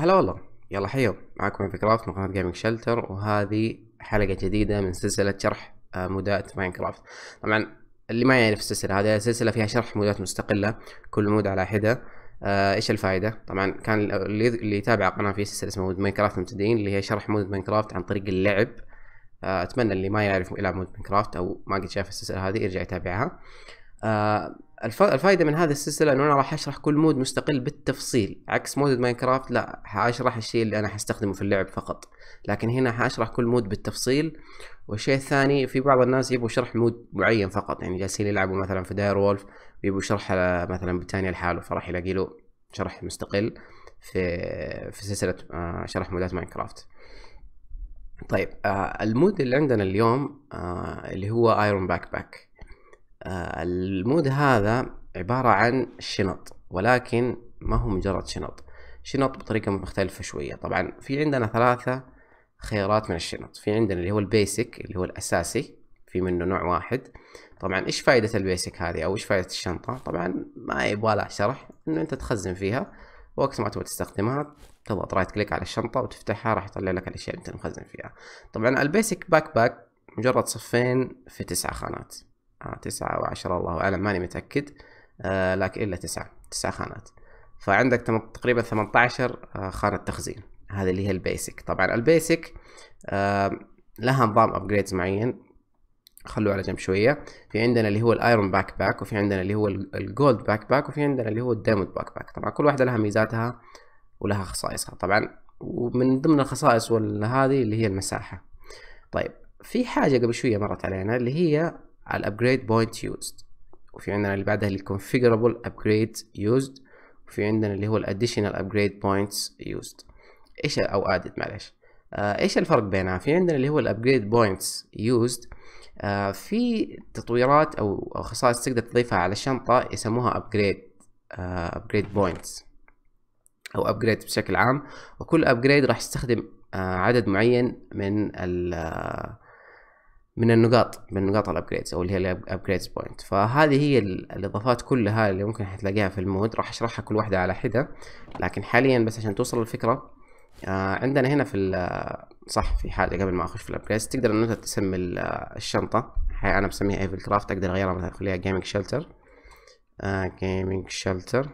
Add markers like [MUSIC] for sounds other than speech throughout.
هلا والله يلا حيو معكم كرافت من قناة جيمنج شلتر وهذه حلقة جديدة من سلسلة شرح آه، مودات ماينكرافت طبعا اللي ما يعرف السلسلة هذه سلسلة فيها شرح مودات مستقلة كل مود على حدة آه ايش الفائدة؟ طبعا كان اللي يتابع القناة في سلسلة اسمها مود ماينكرافت مبتدئين اللي هي شرح مود ماينكرافت عن طريق اللعب آه اتمنى اللي ما يعرف يلعب مود ماينكرافت او ما قد شاف السلسلة هذه يرجع يتابعها آه الفائده من هذه السلسله انه انا راح اشرح كل مود مستقل بالتفصيل عكس مود ماينكرافت لا حاشرح الشيء اللي انا حستخدمه في اللعب فقط لكن هنا حاشرح كل مود بالتفصيل والشيء الثاني في بعض الناس يبغوا شرح مود معين فقط يعني جالسين يلعبوا مثلا في داير وولف يبغوا شرح مثلا بتانيا لحاله فراح يلاقي له شرح مستقل في في سلسله آه، شرح مودات ماينكرافت طيب آه، المود اللي عندنا اليوم آه، اللي هو ايرون باك باك آه، المود هذا عبارة عن شنط ولكن ما هو مجرد شنط شنط بطريقة مختلفة شوية طبعا في عندنا ثلاثة خيارات من الشنط في عندنا اللي هو البيسك اللي هو الأساسي في منه نوع واحد طبعا ايش فائدة البيسك هذه او ايش فائدة الشنطة طبعا ما يبغى لها شرح انه انت تخزن فيها وقت ما تبغى تستخدمها تضغط رايت كليك على الشنطة وتفتحها راح يطلع لك الاشياء اللي انت مخزن فيها طبعا البيسك باك باك مجرد صفين في تسع خانات آه، تسعة أو عشرة الله أعلم ماني متأكد آه، لكن إلا تسعة تسع خانات فعندك تقريبا 18 آه، خانة تخزين هذه اللي هي البيسك طبعا البيسك لها نظام أبجريدز معين خلوه على جنب شوية في عندنا اللي هو الايرون باك باك وفي عندنا اللي هو الجولد باك باك وفي عندنا اللي هو الدايموند باك باك طبعا كل واحدة لها ميزاتها ولها خصائصها طبعا ومن ضمن الخصائص هذه اللي هي المساحة طيب في حاجة قبل شوية مرت علينا اللي هي على الابجريد بوينت يوزد وفي عندنا اللي بعدها الكونفيجرابل ابجريد يوزد وفي عندنا اللي هو الاديشنال ابجريد بوينتس يوزد ايش او ادد معلش آه ايش الفرق بينها في عندنا اللي هو الابجريد بوينتس يوزد في تطويرات او خصائص تقدر تضيفها على الشنطه يسموها ابجريد ابجريد بوينتس او ابجريد بشكل عام وكل ابجريد راح يستخدم آه عدد معين من ال آه، من النقاط من نقاط الابجريدز او اللي هي الابجريدز بوينت فهذه هي الاضافات كلها اللي ممكن حتلاقيها في المود راح اشرحها كل واحده على حده لكن حاليا بس عشان توصل الفكره آه عندنا هنا في آه، صح في حاجه قبل ما اخش في الابجريدز تقدر ان انت تسمي آه، الشنطه انا بسميها ايفل كرافت اقدر اغيرها مثلا اخليها جيمنج شلتر جيمنج شلتر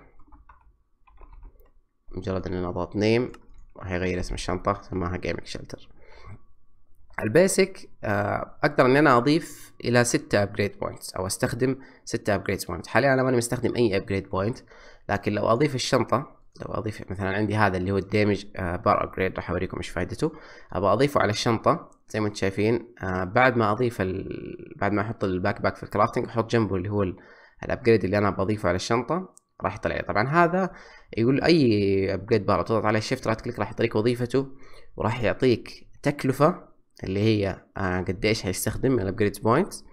مجرد ان انا اضغط نيم راح يغير اسم الشنطه سماها جيمنج شلتر البيسك آه، اقدر ان انا اضيف الى ستة ابجريد بوينتس او استخدم ستة ابجريد بوينتس حاليا انا ماني مستخدم اي ابجريد بوينت لكن لو اضيف الشنطه لو اضيف مثلا عندي هذا اللي هو الدامج بار آه، ابجريد راح اوريكم ايش فائدته ابغى اضيفه على الشنطه زي ما انتم شايفين آه، بعد ما اضيف ال... بعد ما احط الباك باك في الكرافتنج احط جنبه اللي هو الابجريد اللي انا بضيفه على الشنطه راح يطلع لي طبعا هذا يقول اي ابجريد بار تضغط على شيفت رايت كليك راح يعطيك وظيفته وراح يعطيك تكلفه آه، اللي هي قديش هيستخدم الابجريد بوينتس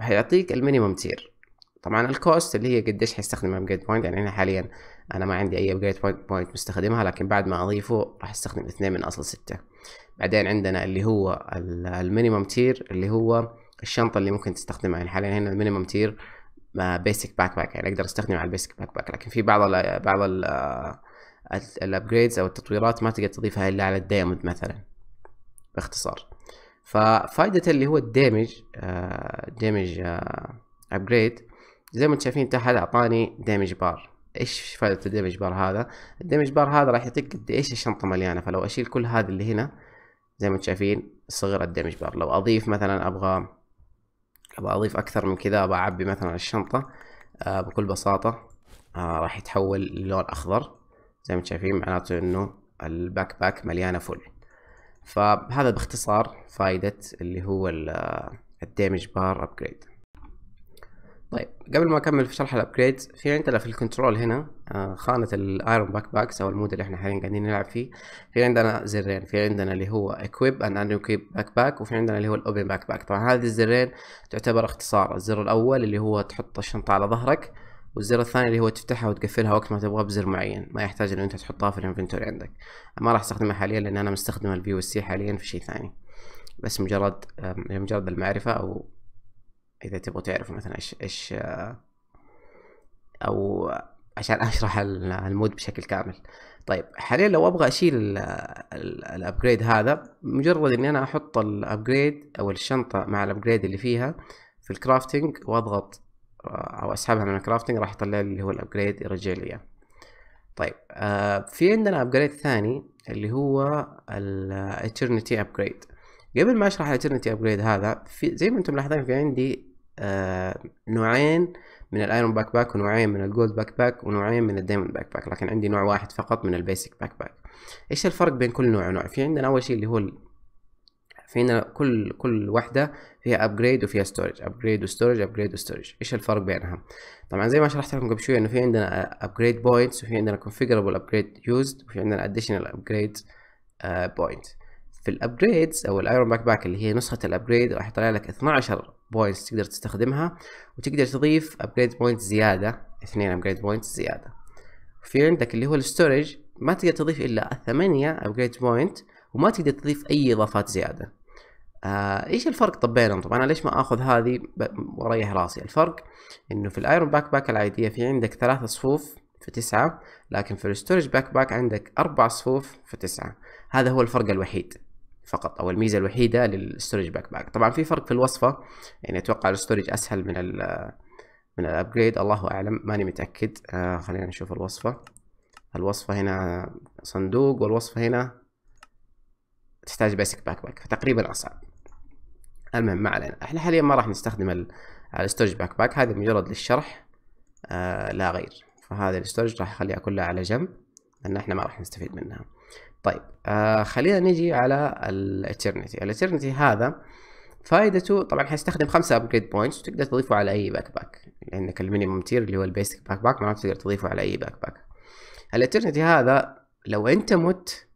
وهيعطيك المينيمم تير طبعا الكوست اللي هي قديش هيستخدم الابجريد بوينت يعني انا حاليا انا ما عندي اي ابجريد بوينت مستخدمها لكن بعد ما اضيفه راح استخدم اثنين من اصل ستة بعدين عندنا اللي هو المينيمم تير اللي هو الشنطه اللي ممكن تستخدمها يعني حاليا هنا المينيمم تير بيسك باك باك يعني اقدر استخدمه على البيسك باك باك لكن في بعض الـ بعض الابجريدز آه، او التطويرات ما تقدر تضيفها الا على الدايموند مثلا باختصار ففائدة اللي هو الدامج دامج آه، ابجريد آه، زي ما انتم شايفين تحت اعطاني دامج بار ايش فائدة الدامج بار هذا الدامج بار هذا راح يعطيك قد ايش الشنطة مليانة فلو اشيل كل هذا اللي هنا زي ما انتم شايفين صغر الدامج بار لو اضيف مثلا ابغى ابغى اضيف اكثر من كذا ابغى اعبي مثلا الشنطة آه، بكل بساطة راح يتحول للون اخضر زي ما انتم شايفين معناته انه الباك باك مليانة فل فهذا باختصار فائدة اللي هو آه، الدامج بار ابجريد طيب قبل ما اكمل في شرح الابجريد في عندنا في الكنترول هنا آه، خانة الايرون باك باكس او المود اللي احنا حاليا قاعدين نلعب فيه في عندنا زرين في عندنا اللي هو اكويب اند ان اكويب باك باك وفي عندنا اللي هو الاوبن باك باك طبعا هذه الزرين تعتبر اختصار الزر الاول اللي هو تحط الشنطة على ظهرك والزر الثاني اللي هو تفتحها وتقفلها وقت ما تبغى بزر معين ما يحتاج ان انت تحطها في الانفنتوري عندك ما راح استخدمها حاليا لان انا مستخدم البي اس سي حاليا في شيء ثاني بس مجرد مجرد المعرفة او اذا تبغوا تعرفوا مثلا ايش ايش آه، او عشان [LAUGHS] اشرح المود بشكل كامل طيب حاليا لو ابغى اشيل الابجريد هذا مجرد اني انا احط الابجريد او الشنطة مع الابجريد اللي فيها في الكرافتنج واضغط او اسحبها من الكرافتنج راح يطلع لي اللي هو الابجريد يرجع لي اياه طيب آه في عندنا ابجريد ثاني اللي هو الاترنتي ابجريد قبل ما اشرح الاترنتي ابجريد هذا في زي ما انتم ملاحظين في عندي آه نوعين من الايرون باك باك ونوعين من الجولد باك باك ونوعين من الدايموند باك باك لكن عندي نوع واحد فقط من البيسك باك باك ايش الفرق بين كل نوع ونوع في عندنا اول شيء اللي هو فهنا كل كل وحده فيها ابجريد وفيها ستورج ابجريد وستورج ابجريد وستورج ايش الفرق بينها طبعا زي ما شرحت لكم قبل شويه انه في عندنا ابجريد بوينتس وفي عندنا كونفيجرابل ابجريد يوزد وفي عندنا اديشنال ابجريد بوينت في الابجريدز او الايرون باك باك اللي هي نسخه الابجريد راح يطلع لك 12 بوينتس تقدر تستخدمها وتقدر تضيف ابجريد بوينت زياده اثنين ابجريد بوينت زياده في عندك اللي هو الستورج ما تقدر تضيف الا 8 ابجريد بوينت وما تقدر تضيف اي اضافات زياده آه ايش الفرق طب بينهم؟ طبعا انا ليش ما اخذ هذه واريح راسي؟ الفرق انه في الايرون باك باك العاديه في عندك ثلاث صفوف في تسعة لكن في الستورج باك باك عندك أربع صفوف في تسعة هذا هو الفرق الوحيد فقط او الميزه الوحيده للستورج باك باك طبعا في فرق في الوصفه يعني اتوقع الستورج اسهل من ال من الابجريد الله اعلم ماني متاكد آه خلينا نشوف الوصفه الوصفه هنا صندوق والوصفه هنا تحتاج بيسك باك باك فتقريبا اصعب المهم ما علينا احنا حاليا ما راح نستخدم الستورج باك باك هذا مجرد للشرح آه لا غير فهذا الستورج راح اخليها كلها على جنب لان احنا ما راح نستفيد منها طيب آه خلينا نجي على الاترنتي الاترنتي هذا فائدته طبعا حيستخدم خمسة ابجريد بوينتس وتقدر تضيفه على اي باك باك لانك المينيمم تير اللي هو البيسك باك باك ما تقدر تضيفه على اي باك باك الاترنتي هذا لو انت مت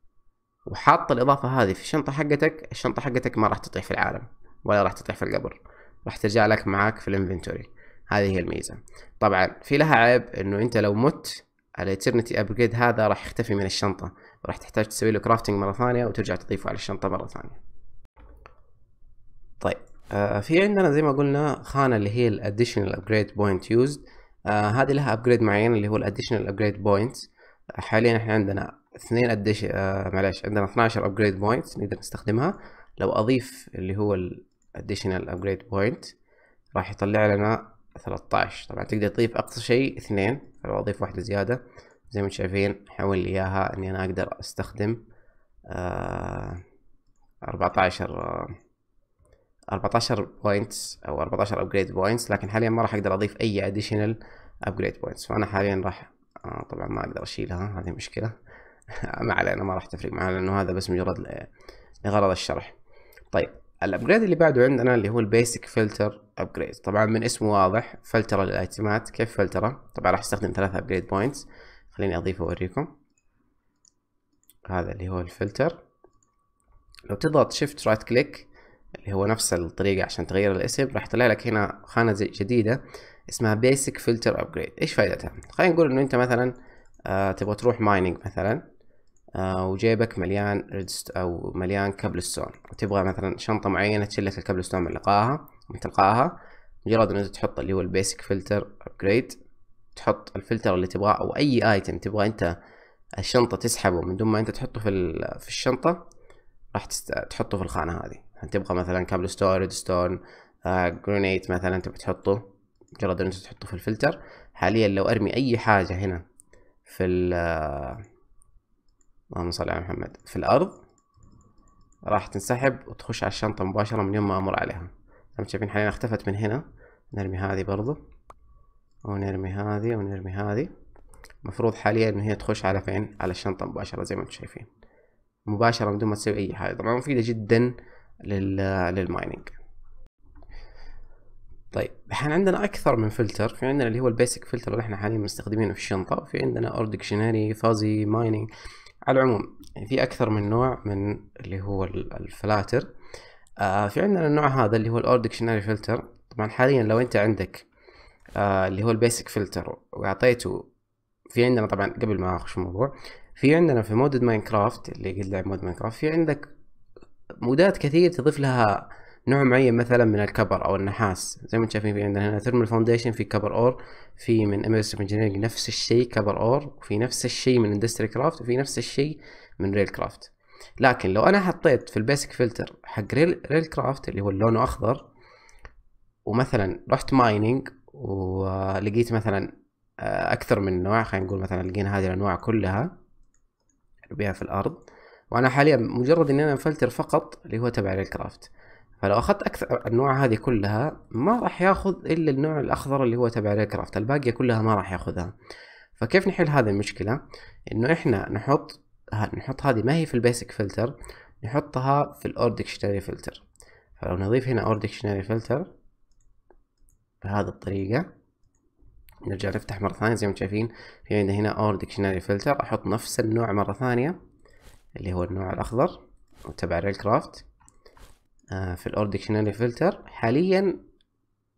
وحاط الاضافه هذه في الشنطه حقتك الشنطه حقتك ما راح تطيح في العالم ولا راح تطيح في القبر راح ترجع لك معاك في الانفنتوري هذه هي الميزه طبعا في لها عيب انه انت لو مت الاترنتي ابجريد هذا راح يختفي من الشنطه راح تحتاج تسوي له كرافتنج مره ثانيه وترجع تضيفه على الشنطه مره ثانيه طيب آه في عندنا زي ما قلنا خانه اللي هي الاديشنال ابجريد بوينت يوزد هذه لها ابجريد معين اللي هو الاديشنال ابجريد بوينت حاليا احنا عندنا اثنين اديش آه معلش عندنا 12 ابجريد بوينت نقدر نستخدمها لو اضيف اللي هو ال additional upgrade point راح يطلع لنا 13 طبعا تقدر تضيف اقصى شيء اثنين فلو اضيف واحدة زيادة زي ما انتم شايفين حول لي اياها اني انا اقدر استخدم آه 14 آه 14 بوينتس او 14 ابجريد بوينتس لكن حاليا ما راح اقدر اضيف اي اديشنال ابجريد بوينتس فانا حاليا راح آه طبعا ما اقدر اشيلها هذه مشكلة [LAUGHS] ما علينا ما راح تفرق معنا لانه هذا بس مجرد لغرض الشرح طيب الابجريد اللي بعده عندنا اللي هو البيسك فلتر ابجريد طبعا من اسمه واضح فلتر الايتمات كيف فلتره طبعا راح استخدم ثلاثة ابجريد بوينتس خليني اضيفه اوريكم هذا اللي هو الفلتر لو تضغط شيفت رايت كليك اللي هو نفس الطريقة عشان تغير الاسم راح تطلع لك هنا خانة جديدة اسمها بيسك فلتر ابجريد ايش فائدتها خلينا نقول انه انت مثلا آه تبغى تروح مايننج مثلا آه، وجيبك مليان ريدست او مليان ستون وتبغى مثلا شنطه معينه تشيل لك ستون من لقاها من تلقاها مجرد انك تحط اللي هو البيسك فلتر ابجريد تحط الفلتر اللي تبغاه او اي ايتم تبغى انت الشنطه تسحبه من دون ما انت تحطه في في الشنطه راح تحطه في الخانه هذه يعني تبغى مثلا ستون ريد ستون جرينيت مثلا تبغى تحطه مجرد انك تحطه في الفلتر حاليا لو ارمي اي حاجه هنا في آه، اللهم صل على محمد في الأرض راح تنسحب وتخش على الشنطة مباشرة من يوم ما أمر عليها زي ما شايفين حاليا اختفت من هنا نرمي هذه برضه ونرمي هذه ونرمي هذه مفروض حاليا إن هي تخش على فين على الشنطة مباشرة زي ما انتم شايفين مباشرة بدون ما تسوي أي حاجة طبعا مفيدة جدا لل للمايننج طيب الحين عندنا اكثر من فلتر في عندنا اللي هو البيسك فلتر اللي احنا حاليا مستخدمينه في الشنطه في عندنا اوردكشناري فازي مايننج على العموم يعني في أكثر من نوع من اللي هو الفلاتر آه في عندنا النوع هذا اللي هو الأور ديكشنري فلتر طبعا حاليا لو أنت عندك آه اللي هو البيسك فلتر وأعطيته في عندنا طبعا قبل ما أخش الموضوع في عندنا في مودد ماينكرافت اللي قد لعب مود ماينكرافت في عندك مودات كثير تضيف لها نوع معين مثلا من الكبر او النحاس زي ما انتم شايفين في عندنا هنا ثيرمال فاونديشن في كبر اور في من اميرسيف انجينيرنج نفس الشيء كبر اور وفي نفس الشيء من اندستري كرافت وفي نفس الشيء من ريل كرافت لكن لو انا حطيت في البيسك فلتر حق ريل, ريل كرافت اللي هو لونه اخضر ومثلا رحت مايننج ولقيت مثلا آه، اكثر من نوع خلينا نقول مثلا لقينا هذه الانواع كلها بها في الارض وانا حاليا مجرد ان انا مفلتر فقط اللي هو تبع ريل كرافت فلو اخذت اكثر انواع هذه كلها ما راح ياخذ الا النوع الاخضر اللي هو تبع الايركرافت الباقيه كلها ما راح ياخذها فكيف نحل هذه المشكله انه احنا نحط نحط هذه ما هي في البيسك فلتر نحطها في الاور ديكشنري فلتر فلو نضيف هنا اور ديكشنري فلتر بهذه الطريقه نرجع نفتح مرة ثانية زي ما شايفين في عندنا هنا اور ديكشنري فلتر احط نفس النوع مرة ثانية اللي هو النوع الاخضر تبع ريل كرافت آه، في الاور ديكشنري فلتر حاليا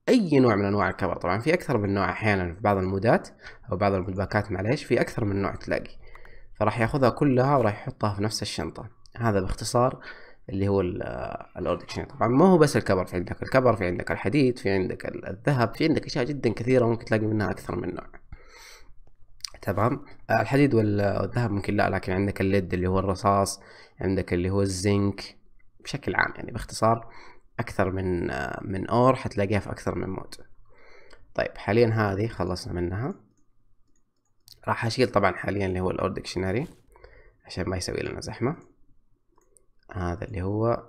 اي نوع من انواع الكفر طبعا في اكثر من نوع احيانا في بعض المودات او بعض المودباكات معليش في اكثر من نوع تلاقي فراح ياخذها كلها وراح يحطها في نفس الشنطه هذا باختصار اللي هو آه، الاور ديكشنري طبعا ما هو بس الكبر في عندك الكبر في عندك الحديد في عندك الذهب في عندك اشياء جدا كثيره ممكن تلاقي منها اكثر من نوع تمام آه، الحديد والذهب ممكن لا لكن عندك الليد اللي هو الرصاص عندك اللي هو الزنك بشكل عام يعني باختصار اكثر من من اور حتلاقيها في اكثر من مود طيب حاليا هذه خلصنا منها راح اشيل طبعا حاليا اللي هو الاور ديكشنري عشان ما يسوي لنا زحمه هذا اللي هو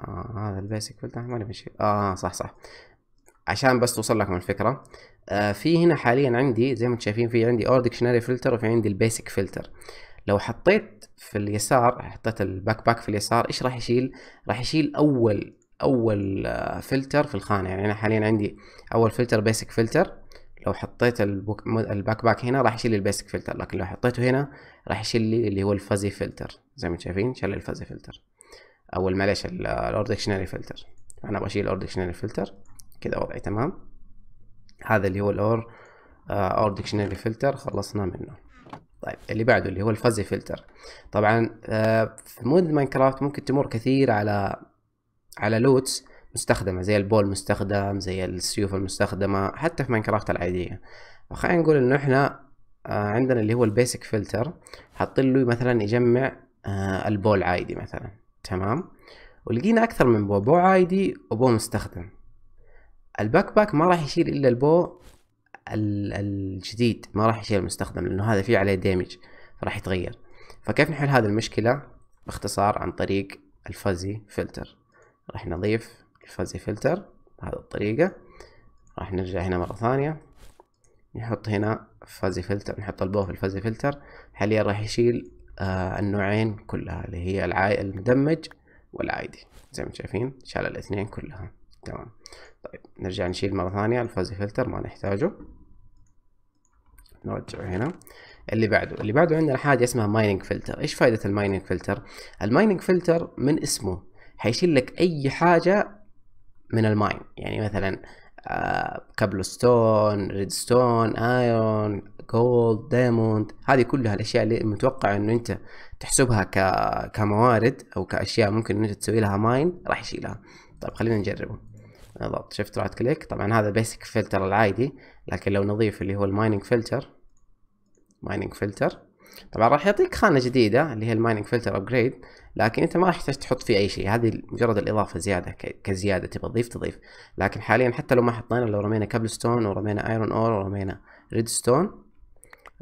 آه هذا البيسك فلتر ماني بشيل اه صح صح عشان بس توصل لكم الفكره آه في هنا حاليا عندي زي ما انتم شايفين في عندي اور ديكشنري فلتر وفي عندي البيسك فلتر لو حطيت في اليسار حطيت الباك باك في اليسار ايش راح يشيل راح يشيل اول اول آه، فلتر في الخانه يعني انا حاليا عندي اول فلتر بيسك فلتر لو حطيت الباك باك هنا راح يشيل البيسك فلتر لكن لو حطيته هنا راح يشيل لي اللي هو الفازي فلتر زي ما انتم شايفين شال الفازي فلتر او معلش الاور ديكشنري فلتر انا اشيل الاور ديكشنري فلتر كذا وضعي تمام هذا اللي هو الاور اور ديكشنري فلتر خلصنا منه طيب اللي بعده اللي هو الفازي فلتر طبعا آه، في مود ماينكرافت ممكن تمر كثير على على لوتس مستخدمة زي البول مستخدم زي السيوف المستخدمة حتى في ماينكرافت العادية فخلينا نقول انه احنا آه، عندنا اللي هو البيسك فلتر حاطين له مثلا يجمع آه، البول عادي مثلا تمام ولقينا اكثر من بو بو عادي وبو مستخدم الباك باك ما راح يشيل الا البو الجديد ما راح يشيل المستخدم لانه هذا فيه عليه دامج راح يتغير فكيف نحل هذه المشكلة باختصار عن طريق الفازي فلتر راح نضيف الفازي فلتر بهذه الطريقة راح نرجع هنا مرة ثانية نحط هنا فازي فلتر نحط البو في الفازي فلتر حاليا راح يشيل آه النوعين كلها اللي هي العاي المدمج والعادي زي ما شايفين شال الاثنين كلها تمام طيب نرجع نشيل مرة ثانية الفازي فلتر ما نحتاجه نرجعه هنا اللي بعده اللي بعده عندنا حاجه اسمها مايننج فلتر ايش فائده المايننج فلتر المايننج فلتر من اسمه حيشيل لك اي حاجه من الماين يعني مثلا ستون ريد ستون ايرون جولد دايموند هذه كلها الاشياء اللي متوقع انه انت تحسبها ك... كموارد او كاشياء ممكن انت تسوي لها ماين راح يشيلها طيب خلينا نجربه نضغط شفت راحت كليك طبعا هذا بيسك فلتر العادي لكن لو نضيف اللي هو المايننج فلتر مايننج فلتر طبعا راح يعطيك خانه جديده اللي هي المايننج فلتر ابجريد لكن انت ما راح تحتاج تحط فيه اي شيء هذه مجرد الاضافه زياده كزياده تبغى تضيف تضيف لكن حاليا حتى لو ما حطينا لو رمينا كابل ستون ورمينا ايرون اور ورمينا ريد ستون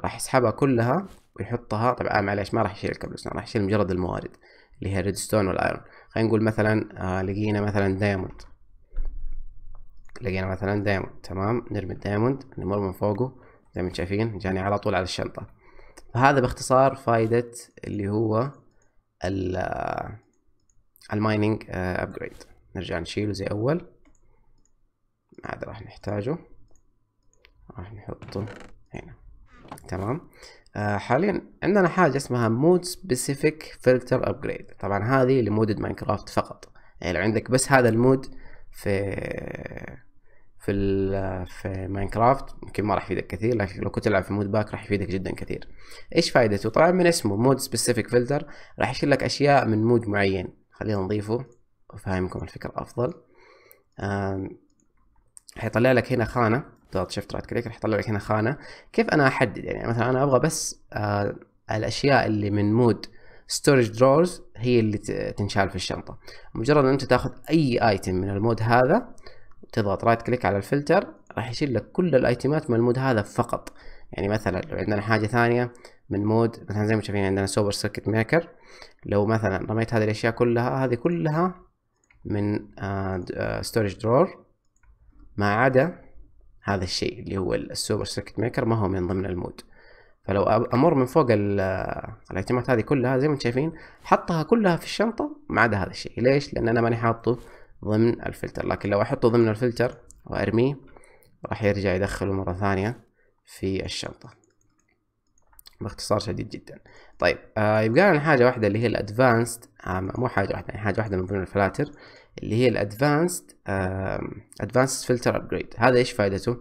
راح يسحبها كلها ويحطها طبعا آه، معليش ما راح يشيل الكابل ستون راح يشيل مجرد الموارد اللي هي ريد ستون والايرون خلينا نقول مثلا آه لقينا مثلا دايموند لقينا مثلا دايموند تمام نرمي الدايموند نمر من فوقه زي ما شايفين جاني على طول على الشنطة فهذا باختصار فائدة اللي هو المايننج ابجريد آه، نرجع نشيله زي اول ما عاد راح نحتاجه راح نحطه هنا تمام آه حاليا عندنا حاجة اسمها مود سبيسيفيك فلتر ابجريد طبعا هذه لمودد ماينكرافت فقط يعني لو عندك بس هذا المود في في في ماينكرافت يمكن ما راح يفيدك كثير لكن لو كنت تلعب في مود باك راح يفيدك جدا كثير ايش فائدته طبعا من اسمه مود سبيسيفيك فلتر راح يشيل لك اشياء من مود معين خلينا نضيفه وفاهمكم الفكره افضل حيطلع لك هنا خانه ضغط شيفت رايت كليك راح يطلع لك هنا خانه كيف انا احدد يعني مثلا انا ابغى بس آه، الاشياء اللي من مود ستورج درورز هي اللي تنشال في الشنطه مجرد ان انت تاخذ اي ايتم من المود هذا تضغط رايت كليك على الفلتر راح يشيل لك كل الايتمات من المود هذا فقط يعني مثلا لو عندنا حاجة ثانية من مود مثلا زي ما شايفين عندنا سوبر سيركت ميكر لو مثلا رميت هذه الاشياء كلها هذه كلها من ستورج آه، درور آه، ما عدا هذا الشيء اللي هو السوبر سيركت ميكر ما هو من ضمن المود فلو امر من فوق آه، الايتمات هذه كلها زي ما انتم شايفين حطها كلها في الشنطه ما عدا هذا الشيء ليش لان انا ماني حاطه ضمن الفلتر لكن لو احطه ضمن الفلتر وارميه راح يرجع يدخله مرة ثانية في الشنطة باختصار شديد جدا طيب آه يبقى لنا حاجة واحدة اللي هي الادفانسد آه مو حاجة واحدة يعني حاجة واحدة من ضمن الفلاتر اللي هي الادفانسد ادفانسد فلتر ابجريد هذا ايش فائدته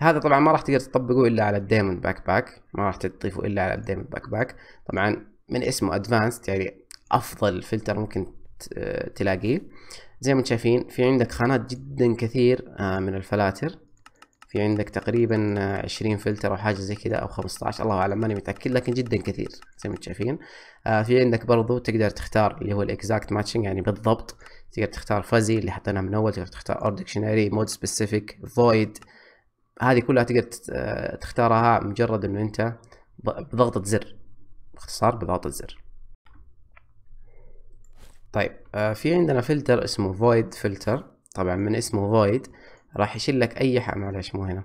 هذا طبعا ما راح تقدر تطبقه الا على الدايموند باك باك ما راح تضيفه الا على الدايموند باك باك طبعا من اسمه ادفانسد يعني افضل فلتر ممكن آه، تلاقيه زي ما انتم شايفين في عندك خانات جدا كثير آه، من الفلاتر في عندك تقريبا آه، عشرين فلتر او حاجه زي كذا او خمسطعش الله اعلم ماني متاكد لكن جدا كثير زي ما انتم شايفين آه، في عندك برضو تقدر تختار اللي هو الاكزاكت ماتشنج يعني بالضبط تقدر تختار فازي اللي حطيناه من اول تقدر تختار اور ديكشنري مود سبيسيفيك فويد هذه كلها تقدر تختارها مجرد انه انت بضغطة زر باختصار بضغطة زر طيب آه في عندنا فلتر اسمه void filter طبعا من اسمه void راح يشيل لك اي حاجه معلش مو هنا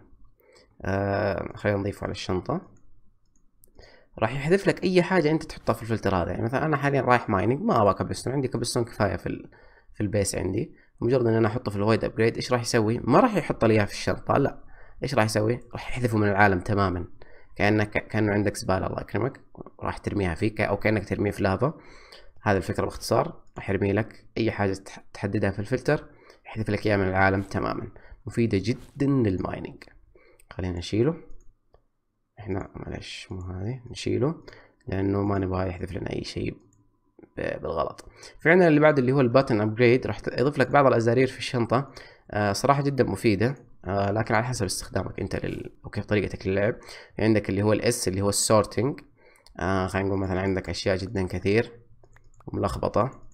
آه خلينا نضيفه على الشنطه راح يحذف لك اي حاجه انت تحطها في الفلتر هذا يعني مثلا انا حاليا رايح مايننج ما ابغى كابستون عندي كابستون كفايه في ال... في البيس عندي مجرد ان انا احطه في الفويد ابجريد ايش راح يسوي ما راح يحط لي اياها في الشنطه لا ايش راح يسوي راح يحذفه من العالم تماما كانك كانه عندك زباله الله يكرمك راح ترميها فيك او كانك ترميها في لافا هذه الفكره باختصار راح يرمي لك اي حاجه تحددها في الفلتر يحذف لك اياها من العالم تماما مفيده جدا للمايننج خلينا نشيله احنا معلش مو هذه نشيله لانه ما نبغى يحذف لنا اي شيء بالغلط في عندنا اللي بعد اللي هو الباتن ابجريد راح يضيف لك بعض الازارير في الشنطه آه صراحه جدا مفيده آه لكن على حسب استخدامك انت لل... وكيف طريقتك للعب عندك اللي هو الاس اللي هو السورتنج آه خلينا نقول مثلا عندك اشياء جدا كثير وملخبطه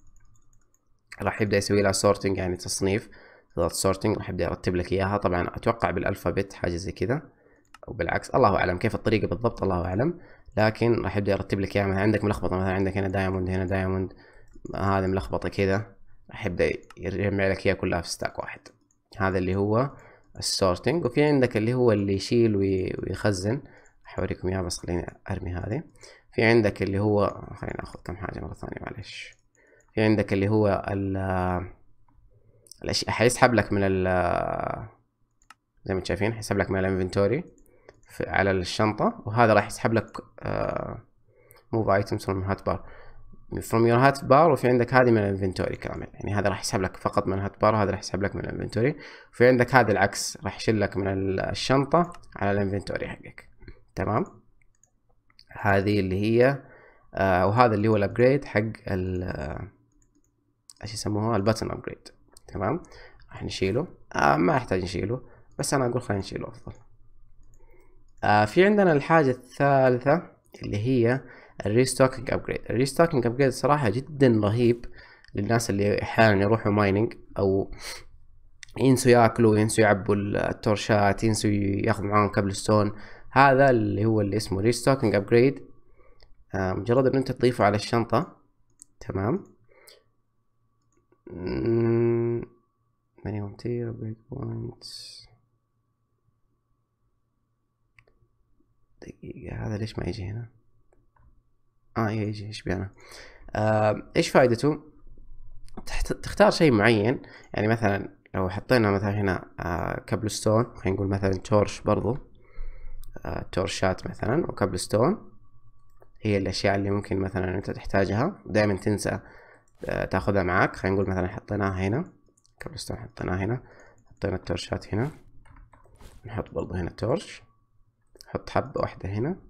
راح يبدا يسوي لها سورتنج يعني تصنيف تضغط سورتنج راح يبدا يرتب لك اياها طبعا اتوقع بالالفابت حاجه زي كذا او بالعكس الله اعلم كيف الطريقه بالضبط الله اعلم لكن راح يبدا يرتب لك اياها عندك ملخبطه مثلا عندك هنا دايموند هنا دايموند هذه ملخبطه كذا راح يبدا يجمع لك اياها كلها في ستاك واحد هذا اللي هو السورتنج وفي عندك اللي هو اللي يشيل ويخزن حوريكم اياها بس خليني ارمي هذه في عندك اللي هو خلينا ناخذ كم حاجه مره ثانيه معلش في عندك اللي هو ال الاشياء حيسحب لك من ال زي ما انتم شايفين حيسحب لك من الانفنتوري على الشنطة وهذا راح يسحب لك موف ايتمز فروم هات بار فروم يور هات بار وفي عندك هذه من الانفنتوري كامل يعني هذا راح يسحب لك فقط من الهات بار وهذا راح يسحب لك من الانفنتوري وفي عندك هذا العكس راح يشيل لك من الشنطة على الانفنتوري حقك تمام هذه اللي هي آه، وهذا اللي هو الابجريد حق ال ايش يسموها الباتن ابجريد تمام راح نشيله آه ما احتاج نشيله بس انا اقول خلينا نشيله افضل آه في عندنا الحاجه الثالثه اللي هي الريستوكينج ابجريد الريستوكينج ابجريد صراحه جدا رهيب للناس اللي احيانا يروحوا مايننج او ينسوا ياكلوا ينسوا يعبوا التورشات ينسوا ياخذوا معاهم ستون هذا اللي هو اللي اسمه ريستوكينج ابجريد آه، مجرد ان انت تضيفه على الشنطة تمام minimum tier break points دقيقة هذا ليش ما يجي هنا اه إيه، يجي ايش بينا آه، ايش فائدته تختار شيء معين يعني مثلا لو حطينا مثلا هنا آه ستون خلينا نقول مثلا تورش برضو آه تورشات مثلا وكابل ستون هي الاشياء اللي ممكن مثلا انت تحتاجها دائما تنسى آه، تاخذها معك خلينا نقول مثلا حطيناها هنا كبستون حطيناها هنا حطينا التورشات هنا نحط برضه هنا تورش نحط حبة واحدة هنا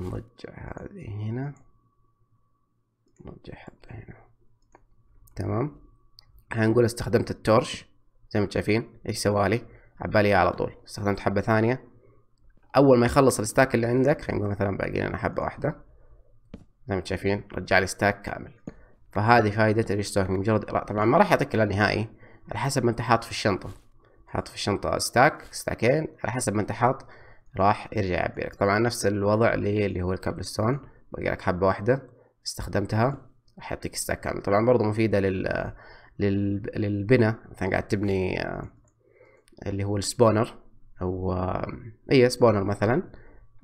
نرجع هذه هنا نرجع حبة هنا تمام هنقول استخدمت التورش زي ما شايفين ايش سوالي عبالي على طول استخدمت حبة ثانية اول ما يخلص الستاك اللي عندك خلينا نقول مثلا باقي لنا حبة واحدة زي ما انتم شايفين رجع لي ستاك كامل فهذه فائدة الريستوك مجرد طبعا ما راح يعطيك الا نهائي على حسب ما انت حاط في الشنطة حاط في الشنطة ستاك ستاكين على حسب ما انت حاط راح يرجع يعبي لك طبعا نفس الوضع اللي هو ستون باقي لك حبة واحدة استخدمتها راح يعطيك ستاك كامل طبعا برضو مفيدة لل للبنى مثلا قاعد تبني آه، اللي هو السبونر او آه، اي سبونر مثلا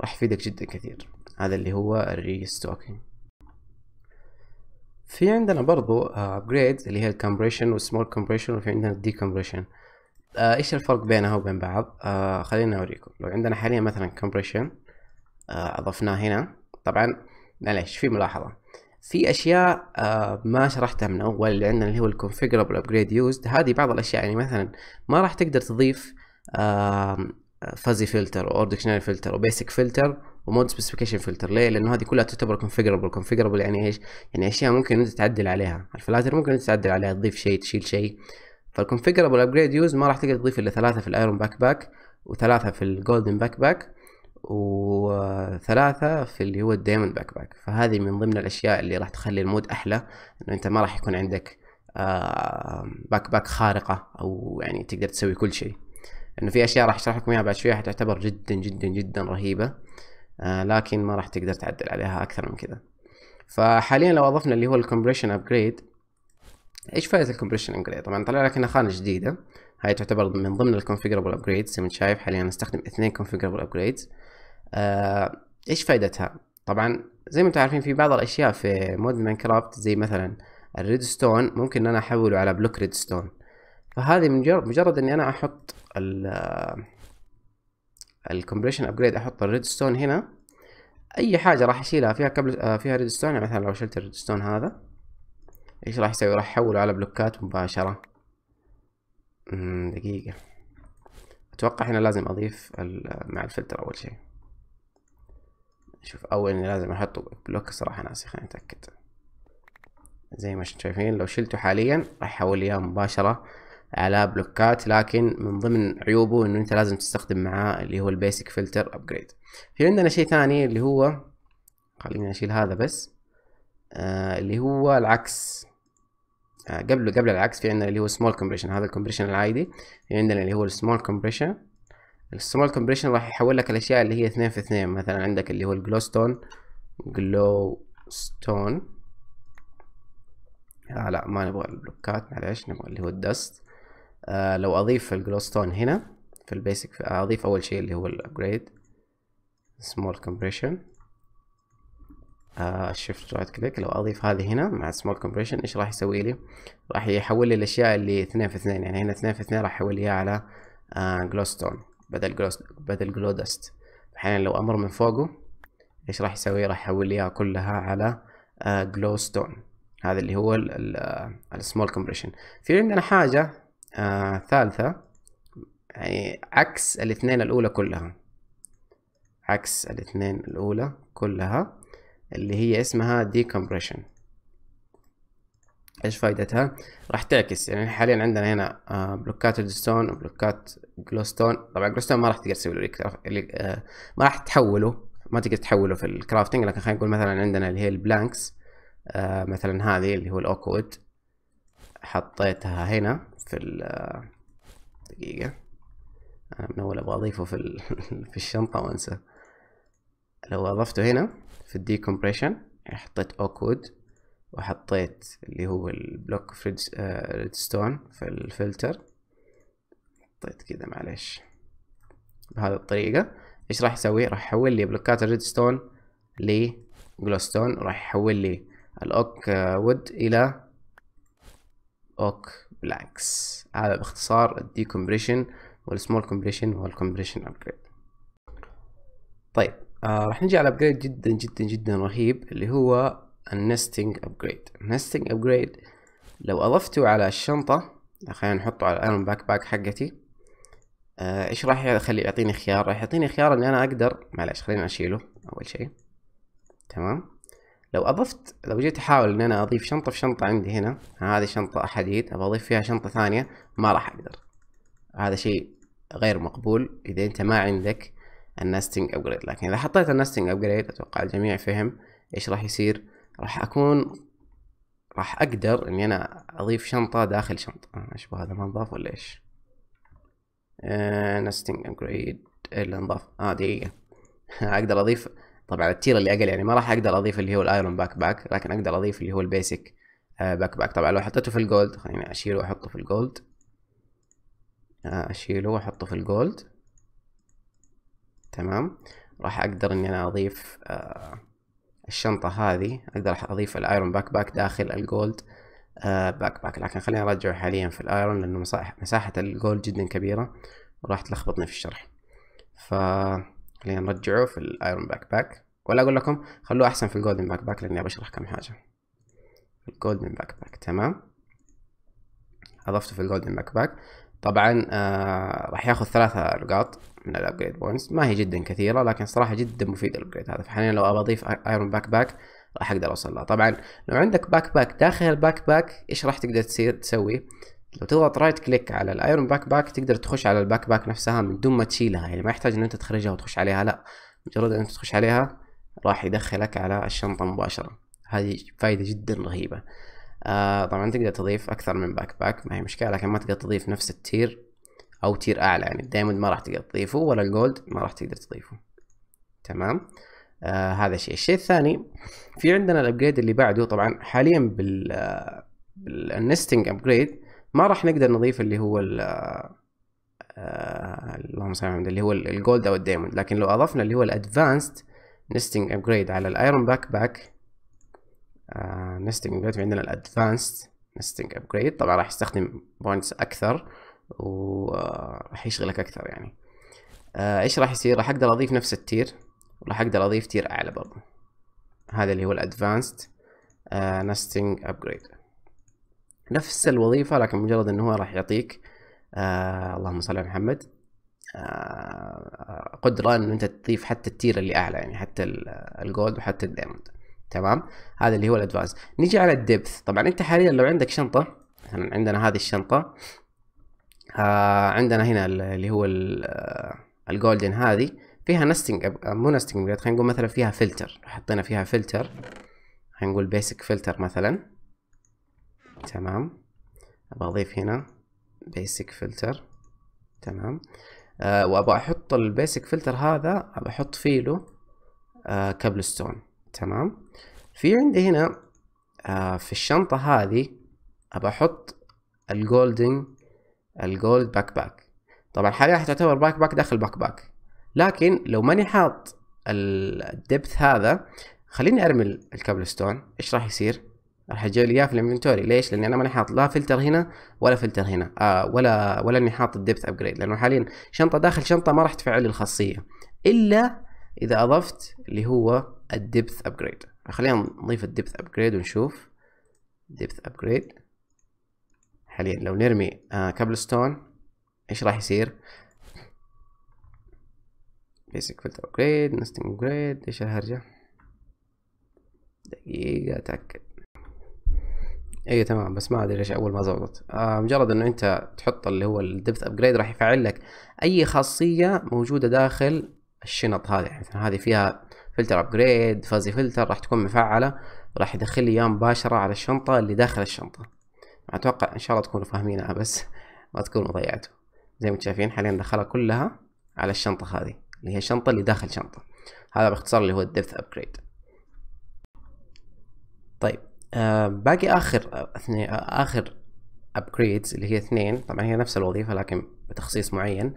راح يفيدك جدا كثير هذا اللي هو الريستوكينج في عندنا برضو ابجريدز آه, اللي هي الكمبريشن والسمول كمبريشن وفي عندنا الديكمبريشن آه, ايش الفرق بينها وبين بعض خلينا آه, خليني اوريكم لو عندنا حاليا مثلا كمبريشن اضفناه هنا طبعا معليش في ملاحظه في اشياء ما شرحتها من اول اللي عندنا اللي هو الكونفيجرابل ابجريد يوزد هذه بعض الاشياء يعني مثلا ما راح تقدر تضيف فازي فلتر اور دكشنري فلتر وبيسك فلتر ومود سبيسيفيكيشن فلتر ليه لانه هذه كلها تعتبر كونفيجرابل كونفيجرابل يعني ايش يعني اشياء ممكن انت تعدل عليها الفلاتر ممكن انت تعدل عليها تضيف شيء تشيل شيء فالكونفيجرابل ابجريد يوز ما راح تقدر تضيف الا ثلاثه في الايرون باك باك وثلاثه في الجولدن باك باك وثلاثة في اللي هو الدايموند باك باك فهذه من ضمن الأشياء اللي راح تخلي المود أحلى إنه أنت ما راح يكون عندك باك آه، باك خارقة أو يعني تقدر تسوي كل شيء إنه في أشياء راح أشرح لكم إياها بعد شوية حتعتبر جدا جدا جدا رهيبة آه، لكن ما راح تقدر تعدل عليها اكثر من كذا فحاليا لو اضفنا اللي هو الكمبريشن ابجريد ايش فائده الكمبريشن ابجريد طبعا طلع لك هنا خانه جديده هاي تعتبر من ضمن الكونفيجربل ابجريدز زي ما انت شايف حاليا استخدم اثنين كونفيجربل ابجريدز آه ايش فائدتها طبعا زي ما انتم عارفين في بعض الاشياء في مود ماينكرافت زي مثلا الريدستون ممكن ان انا احوله على بلوك ريدستون فهذه مجرد اني انا احط آه، الكومبريشن ابجريد احط الريدستون هنا اي حاجه راح اشيلها فيها كبل آه، فيها ريدستون يعني مثلا لو شلت الريدستون هذا ايش راح يسوي راح يحوله على بلوكات مباشره دقيقه اتوقع هنا لازم اضيف مع الفلتر اول شيء شوف اول اني لازم احط بلوك صراحه ناسي خليني اتاكد زي ما شايفين لو شلته حاليا راح يحول لي مباشره على بلوكات لكن من ضمن عيوبه انه انت لازم تستخدم معاه اللي هو البيسك فلتر ابجريد في عندنا شيء ثاني اللي هو خلينا نشيل هذا بس آه اللي هو العكس آه قبل قبل العكس في عندنا اللي هو سمول كومبريشن هذا الكومبريشن العادي في عندنا اللي هو السمول كومبريشن السمول كومبريشن راح يحول لك الاشياء اللي هي اثنين في اثنين مثلا عندك اللي هو الجلوستون جلوستون آه لا ما نبغى البلوكات معلش نبغى اللي هو الدست آه لو اضيف الجلوستون هنا في البيسك اضيف اول شيء اللي هو الابجريد سمول كومبريشن شفت رايت كليك لو اضيف هذه هنا مع سمول كومبريشن ايش راح يسوي لي راح يحول لي الاشياء اللي اثنين في اثنين يعني هنا اثنين في اثنين راح يحول لي اياها على آه جلوستون بدل جلوس بدل جلو دست احيانا لو امر من فوقه ايش راح يسوي راح يحول لي اياها كلها على آه جلوستون هذا اللي هو السمول كومبريشن آه، في عندنا حاجة آه ثالثة يعني عكس الاثنين الأولى كلها عكس الاثنين الأولى كلها اللي هي اسمها decompression ايش فائدتها؟ راح تعكس يعني حاليا عندنا هنا آه بلوكات الستون وبلوكات جلوستون طبعا جلوستون ما راح تقدر تسوي له آه، ما راح تحوله ما تقدر تحوله في الكرافتنج لكن خلينا نقول مثلا عندنا اللي هي البلانكس آه مثلا هذه اللي هو الاوكوود حطيتها هنا في ال دقيقة أنا من أول أبغى أضيفه في ال... [LAUGHS] في الشنطة وأنسى لو أضفته هنا في الديكمبريشن يعني حطيت أوك وود وحطيت اللي هو البلوك ريدستون آه، في الفلتر حطيت كذا معلش بهذه الطريقة ايش راح يسوي راح يحول لي بلوكات الريدستون لجلوستون وراح يحول لي الاوك وود الى اوك بلانكس هذا باختصار الديكمبريشن والسمول كومبريشن والكومبريشن ابجريد طيب آه راح نجي على ابجريد جدا جدا جدا رهيب اللي هو النستنج ابجريد النستنج ابجريد لو اضفته على الشنطه خلينا نحطه على الايرون باك باك حقتي آه ايش راح يخلي يعطيني خيار راح يعطيني خيار اني انا اقدر معلش خليني اشيله اول شيء تمام لو اضفت لو جيت احاول ان انا اضيف شنطة في شنطة عندي هنا هذه شنطة حديد ابغى اضيف فيها شنطة ثانية ما راح اقدر هذا شيء غير مقبول اذا انت ما عندك النستنج ابجريد لكن اذا حطيت النستنج ابجريد اتوقع الجميع فهم ايش راح يصير راح اكون راح اقدر اني انا اضيف شنطة داخل شنطة اشبه هذا ما انضاف ولا ايش آه، نستنج ابجريد اللي انضاف اه دقيقة [LAUGHS] اقدر اضيف طبعا التير اللي اقل يعني ما راح اقدر اضيف اللي هو الايرون باك باك لكن اقدر اضيف اللي هو البيسك آه، باك باك طبعا لو حطيته في الجولد خليني اشيله واحطه في الجولد آه، اشيله واحطه في الجولد تمام راح اقدر اني انا اضيف آه، الشنطة هذه اقدر اضيف الايرون باك باك داخل الجولد باك باك لكن خليني ارجعه حاليا في الايرون لانه مساحة الجولد جدا كبيرة وراح تلخبطني في الشرح ف خلينا نرجعه في الايرون باك باك ولا اقول لكم خلوه احسن في الجولدن باك باك لاني بشرح كم حاجه الجولدن باك باك تمام اضفته في الجولدن باك باك طبعا آه راح ياخذ ثلاثة نقاط من الابجريد بوينتس ما هي جدا كثيرة لكن صراحة جدا مفيد الابجريد هذا فحاليا لو ابى اضيف ايرون باك باك راح اقدر اوصل لها طبعا لو عندك باك باك داخل الباك باك ايش راح تقدر تسوي لو تضغط رايت كليك على الايرون باك باك تقدر تخش على الباك باك نفسها من دون ما تشيلها يعني ما يحتاج ان انت تخرجها وتخش عليها لا مجرد ان انت تخش عليها راح يدخلك على الشنطة مباشرة هذه فايدة جدا رهيبة آه طبعا تقدر تضيف اكثر من باك باك ما هي مشكلة لكن ما تقدر تضيف نفس التير او تير اعلى يعني الدايموند ما راح تقدر تضيفه ولا الجولد ما راح تقدر تضيفه تمام آه هذا شيء الشيء الثاني في عندنا الابجريد اللي بعده طبعا حاليا بال آه، بالنستنج ابجريد ما راح نقدر نضيف اللي هو ال آه، اللهم صل على اللي هو الجولد او الدايموند لكن لو اضفنا اللي هو الادفانسد نستنج ابجريد على الايرون باك باك نستنج ابجريد في عندنا الادفانسد نستنج ابجريد طبعا راح يستخدم بوينتس اكثر وراح آه، يشغلك اكثر يعني آه، ايش راح يصير راح اقدر اضيف نفس التير وراح اقدر اضيف تير اعلى برضه هذا اللي هو الادفانسد نستنج ابجريد نفس الوظيفه لكن مجرد انه هو راح يعطيك آه اللهم صل على محمد آه قدره ان انت تضيف حتى التير اللي اعلى يعني حتى الجولد وحتى الدايموند تمام هذا اللي هو الادفانس نيجي على الدبث طبعا انت حاليا لو عندك شنطه مثلا عندنا هذه الشنطه آه عندنا هنا اللي هو الجولدن آه، هذه فيها نستنج مو نستنج خلينا نقول مثلا فيها فلتر حطينا فيها فلتر خلينا نقول بيسك فلتر مثلا تمام بضيف هنا بيسك فلتر تمام آه وابغى احط البيسك فلتر هذا ابغى احط فيه له آه ستون تمام في عندي هنا آه في الشنطه هذه ابغى احط الجولدن الجولد باك باك طبعا حاليا حتعتبر باك باك داخل باك باك لكن لو ماني حاط الدبث هذا خليني ارمي ستون ايش راح يصير راح اجيب لي اياه في الانفنتوري ليش؟ لاني انا ماني حاط لا فلتر هنا ولا فلتر هنا آه ولا ولا اني حاط الدبث ابجريد لانه حاليا شنطه داخل شنطه ما راح تفعل لي الخاصيه الا اذا اضفت اللي هو الدبث ابجريد خلينا نضيف الدبث ابجريد ونشوف دبث ابجريد حاليا لو نرمي آه ستون ايش راح يصير؟ بيسك فلتر ابجريد نستنج ابجريد ايش الهرجه؟ دقيقة اتاكد اي تمام بس ما ادري ليش اول ما زبطت آه مجرد انه انت تحط اللي هو الدبث ابجريد راح يفعل لك اي خاصيه موجوده داخل الشنط هذه يعني مثلا هذه فيها فلتر ابجريد فازي فلتر راح تكون مفعله راح يدخل لي اياها مباشره على الشنطه اللي داخل الشنطه اتوقع ان شاء الله تكونوا فاهمينها بس [LAUGHS] ما تكونوا ضيعتوا زي ما انتم شايفين حاليا دخلها كلها على الشنطه هذه اللي هي الشنطه اللي داخل شنطه هذا باختصار اللي هو الدبث ابجريد طيب آه باقي اخر آه، اثنين آه، اخر ابجريدز اللي هي اثنين طبعا هي نفس الوظيفه لكن بتخصيص معين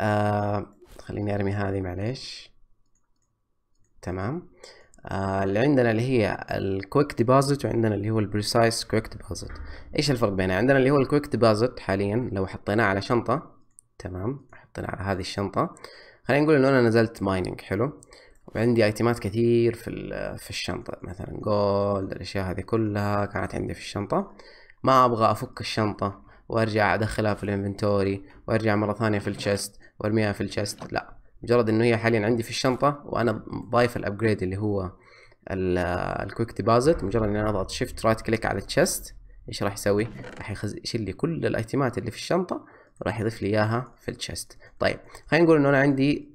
آه خليني ارمي هذه معليش تمام آه اللي عندنا اللي هي الكويك ديبوزيت وعندنا اللي هو البريسايز كويك ديبوزيت ايش الفرق بينها عندنا اللي هو الكويك ديبوزيت حاليا لو حطيناه على شنطه تمام حطيناه على هذه الشنطه خلينا نقول انه انا نزلت مايننج حلو وعندي ايتمات كثير في في الشنطة مثلا جولد الاشياء هذه كلها كانت عندي في الشنطة ما ابغى افك الشنطة وارجع ادخلها في الانفنتوري وارجع مرة ثانية في الشست وارميها في الشست لا مجرد انه هي حاليا عندي في الشنطة وانا ضايف الابجريد اللي هو الكويك ديبازيت مجرد اني اضغط شيفت رايت كليك على الشست ايش راح يسوي؟ راح يشيل لي كل الايتمات اللي في الشنطة راح يضيف لي اياها في الشست طيب خلينا نقول انه انا عندي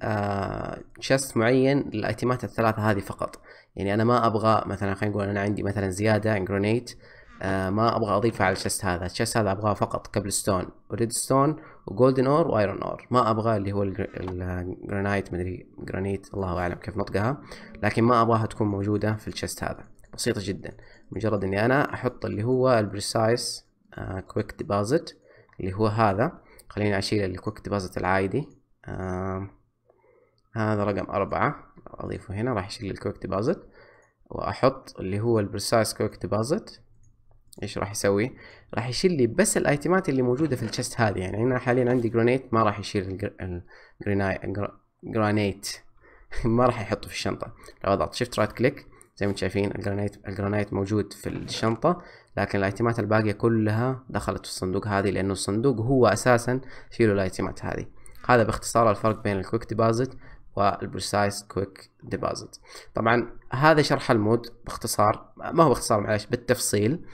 شست آه، معين للايتمات الثلاثه هذه فقط يعني انا ما ابغى مثلا خلينا نقول انا عندي مثلا زياده عن جرانيت آه ما ابغى اضيفها على الشست هذا الشست هذا ابغاه فقط كبل ستون وريد ستون وجولدن اور وايرون اور ما ابغى اللي هو الجرانايت مدري جرانيت الله اعلم كيف نطقها لكن ما ابغاها تكون موجوده في الشست هذا بسيطه جدا مجرد اني انا احط اللي هو البريسايس كويك ديبوزيت اللي هو هذا خليني أشيل الكويك ديبوزيت العادي آه هذا رقم أربعة أضيفه هنا راح أشيل الكويك ديبوزيت وأحط اللي هو البرسايس كويك ديبوزيت ايش راح يسوي راح يشيل لي بس الايتمات اللي موجوده في الشست هذه يعني انا حاليا عندي جرانيت ما راح يشيل الجرانيت [LAUGHS] ما راح يحطه في الشنطه لو اضغط شيفت رايت كليك زي ما انتم شايفين الجرانيت الجرانيت موجود في الشنطة لكن الايتمات الباقية كلها دخلت في الصندوق هذه لأنه الصندوق هو أساسا فيه له الايتمات هذه هذا باختصار الفرق بين الكويك ديبازيت والبريسايز كويك ديبازيت طبعا هذا شرح المود باختصار ما هو باختصار معلش بالتفصيل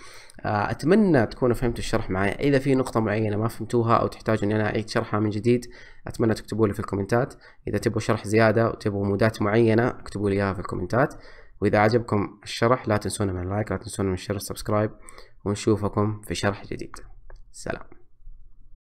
آه، اتمنى تكونوا فهمتوا الشرح معي اذا في نقطه معينه ما فهمتوها او تحتاجوا اني انا اعيد شرحها من جديد اتمنى تكتبوا لي في الكومنتات اذا تبغوا شرح زياده وتبغوا مودات معينه اكتبوا لي اياها في الكومنتات وإذا عجبكم الشرح لا تنسونا من اللايك لا تنسونا من الشير والسبسكرايب ونشوفكم في شرح جديد سلام